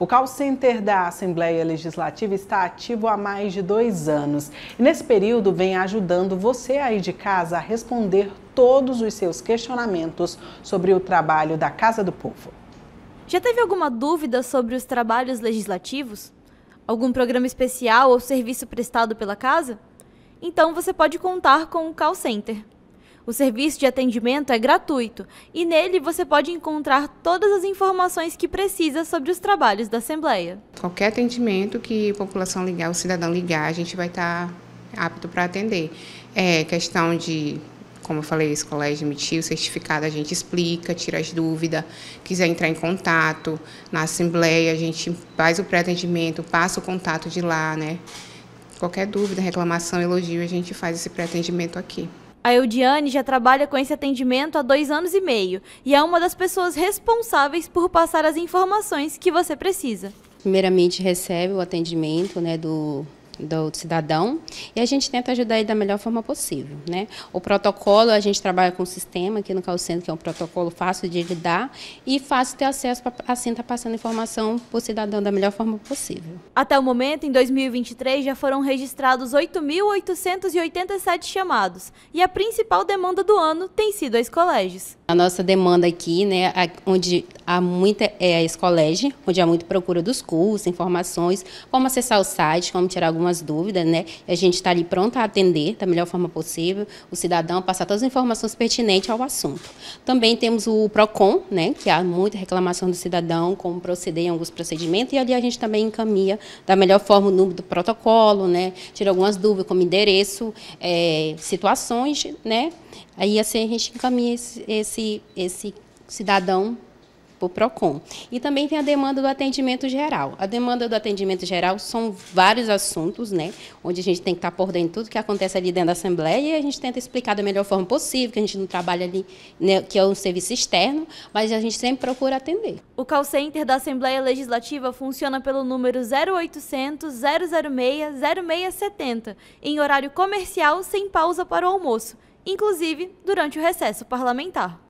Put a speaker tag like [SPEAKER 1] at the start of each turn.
[SPEAKER 1] O call center da Assembleia Legislativa está ativo há mais de dois anos e nesse período vem ajudando você aí de casa a responder todos os seus questionamentos sobre o trabalho da Casa do Povo.
[SPEAKER 2] Já teve alguma dúvida sobre os trabalhos legislativos? Algum programa especial ou serviço prestado pela casa? Então você pode contar com o call center. O serviço de atendimento é gratuito e nele você pode encontrar todas as informações que precisa sobre os trabalhos
[SPEAKER 3] da Assembleia. Qualquer atendimento que a população ligar, o cidadão ligar, a gente vai estar apto para atender. É questão de como eu falei, esse colégio emitiu o certificado, a gente explica, tira as dúvidas, quiser entrar em contato na assembleia, a gente faz o pré-atendimento, passa o contato de lá, né? Qualquer dúvida, reclamação, elogio, a gente faz esse pré-atendimento aqui.
[SPEAKER 2] A Eudiane já trabalha com esse atendimento há dois anos e meio e é uma das pessoas responsáveis por passar as informações que você precisa.
[SPEAKER 1] Primeiramente recebe o atendimento né, do, do cidadão e a gente tenta ajudar ele da melhor forma possível. Né? O protocolo, a gente trabalha com o sistema aqui no Center que é um protocolo fácil de lidar e fácil ter acesso para assim estar tá passando informação para o
[SPEAKER 2] cidadão da melhor forma possível. Até o momento, em 2023, já foram registrados 8.887 chamados e a principal demanda do ano tem sido aos colégios.
[SPEAKER 1] A nossa demanda aqui, né, onde Há muita é a onde há muita procura dos cursos, informações, como acessar o site, como tirar algumas dúvidas, né? E a gente está ali pronta a atender da melhor forma possível o cidadão, passar todas as informações pertinentes ao assunto. Também temos o PROCON, né? Que há muita reclamação do cidadão, como proceder em alguns procedimentos, e ali a gente também encaminha da melhor forma o número do protocolo, né? Tira algumas dúvidas, como endereço, é, situações, né? Aí assim a gente encaminha esse, esse, esse cidadão para o PROCON. E também tem a demanda do atendimento geral. A demanda do atendimento geral são vários assuntos, né? Onde a gente tem que estar tá por dentro de tudo que acontece ali dentro da Assembleia e a gente tenta explicar da melhor forma possível, que a gente não trabalha ali, né,
[SPEAKER 2] que é um serviço externo, mas a gente sempre procura atender. O call center da Assembleia Legislativa funciona pelo número 0800 006 0670, em horário comercial sem pausa para o almoço, inclusive durante o recesso parlamentar.